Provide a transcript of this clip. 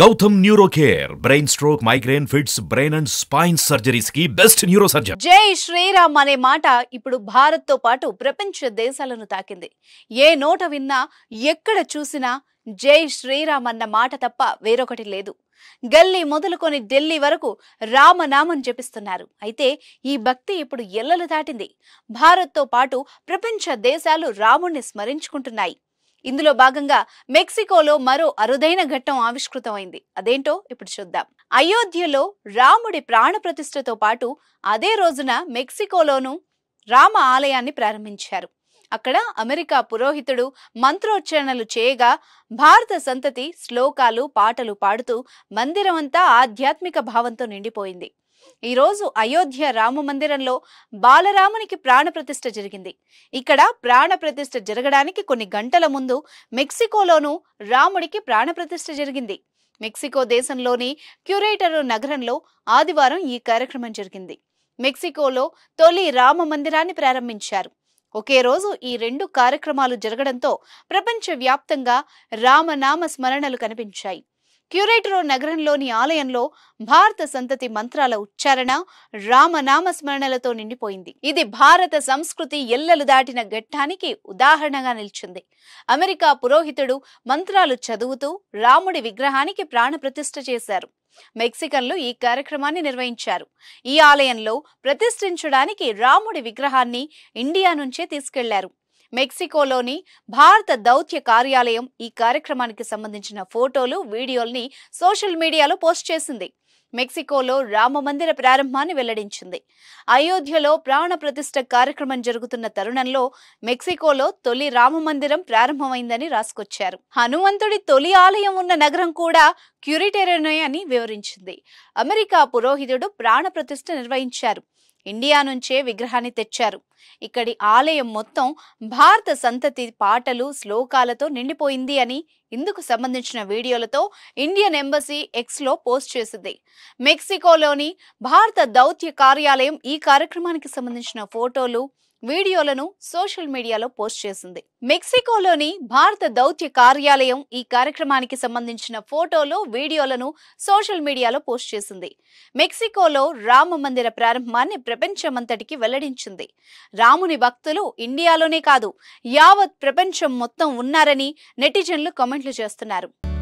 Gautam neuro care brain stroke migraine fits brain and spine surgeries కి best neuro surgeon Jai Sriram అనే మాట ఇప్పుడు భారత్ తో పాటు ప్రపంచ దేశాలను తాకింది ఏ నోట విన్నా ఎక్కడ చూసినా జై శ్రీరామ్ అన్న మాట తప్ప వేరొకటి లేదు గల్లీ మొదలుకొని ఢిల్లీ వరకు రామనామం జపిస్తున్నారు అయితే ఈ భక్తి ఇప్పుడు ఎల్లలు దాటింది భారత్తో పాటు ప్రపంచ దేశాలు రాముణ్ణి స్మరించుకుంటున్నాయి ఇందులో భాగంగా మెక్సికోలో మరో అరుదైన ఘట్టం ఆవిష్కృతమైంది అదేంటో ఇప్పుడు చూద్దాం అయోధ్యలో రాముడి ప్రాణప్రతిష్ఠతో పాటు అదే రోజున మెక్సికోలోనూ రామ ఆలయాన్ని ప్రారంభించారు అక్కడ అమెరికా పురోహితుడు మంత్రోచ్చరణలు చేయగా భారత సంతతి శ్లోకాలు పాటలు పాడుతూ మందిరమంతా ఆధ్యాత్మిక భావంతో నిండిపోయింది ఈరోజు అయోధ్య రామ మందిరంలో బాలరామునికి ప్రాణప్రతిష్ఠ జరిగింది ఇక్కడ ప్రాణప్రతిష్ఠ జరగడానికి కొన్ని గంటల ముందు మెక్సికోలోను రాముడికి ప్రాణప్రతిష్ఠ జరిగింది మెక్సికో దేశంలోని క్యూరేటరో నగరంలో ఆదివారం ఈ కార్యక్రమం జరిగింది మెక్సికోలో తొలి రామ మందిరాన్ని ప్రారంభించారు ఒకే రోజు ఈ రెండు కార్యక్రమాలు జరగడంతో ప్రపంచవ్యాప్తంగా రామనామ స్మరణలు కనిపించాయి క్యూరేటరు నగరంలోని ఆలయంలో భారత సంతతి మంత్రాల ఉచ్చారణ రామనామ స్మరణలతో నిండిపోయింది ఇది భారత సంస్కృతి ఎల్లలు దాటిన ఘట్టానికి ఉదాహరణగా నిలిచింది అమెరికా పురోహితుడు మంత్రాలు చదువుతూ రాముడి విగ్రహానికి ప్రాణప్రతిష్ఠ చేశారు మెక్సికన్లు ఈ కార్యక్రమాన్ని నిర్వహించారు ఈ ఆలయంలో ప్రతిష్ఠించడానికి రాముడి విగ్రహాన్ని ఇండియా నుంచే తీసుకెళ్లారు మెక్సికోలోని భారత దౌత్య కార్యాలయం ఈ కార్యక్రమానికి సంబంధించిన ఫోటోలు వీడియోల్ని సోషల్ మీడియాలో పోస్ట్ చేసింది మెక్సికోలో రామమందిర ప్రారంభాన్ని వెల్లడించింది అయోధ్యలో ప్రాణ ప్రతిష్ట కార్యక్రమం జరుగుతున్న తరుణంలో మెక్సికోలో తొలి రామమందిరం ప్రారంభమైందని రాసుకొచ్చారు హనుమంతుడి తొలి ఆలయం ఉన్న నగరం కూడా క్యూరిటెరనే అని వివరించింది అమెరికా పురోహితుడు ప్రాణ ప్రతిష్ఠ నిర్వహించారు ఇండియా నుంచే విగ్రహాన్ని తెచ్చారు ఇక్కడి ఆలయం మొత్తం భారత సంతతి పాటలు శ్లోకాలతో నిండిపోయింది అని ఇందుకు సంబంధించిన వీడియోలతో ఇండియన్ ఎంబసీ ఎక్స్లో పోస్ట్ చేసింది మెక్సికోలోని భారత దౌత్య కార్యాలయం ఈ కార్యక్రమానికి సంబంధించిన ఫోటోలు వీడియోలను సోషల్ మీడియాలో పోస్ట్ చేసింది మెక్సికోలోని భారత దౌత్య కార్యాలయం ఈ కార్యక్రమానికి సంబంధించిన ఫోటోలు వీడియోలను సోషల్ మీడియాలో పోస్ట్ చేసింది మెక్సికోలో రామ మందిర ప్రారంభాన్ని ప్రపంచమంతటికి వెల్లడించింది రాముని భక్తులు ఇండియాలోనే కాదు యావత్ ప్రపంచం మొత్తం ఉన్నారని నెటిజన్లు కామెంట్లు చేస్తున్నారు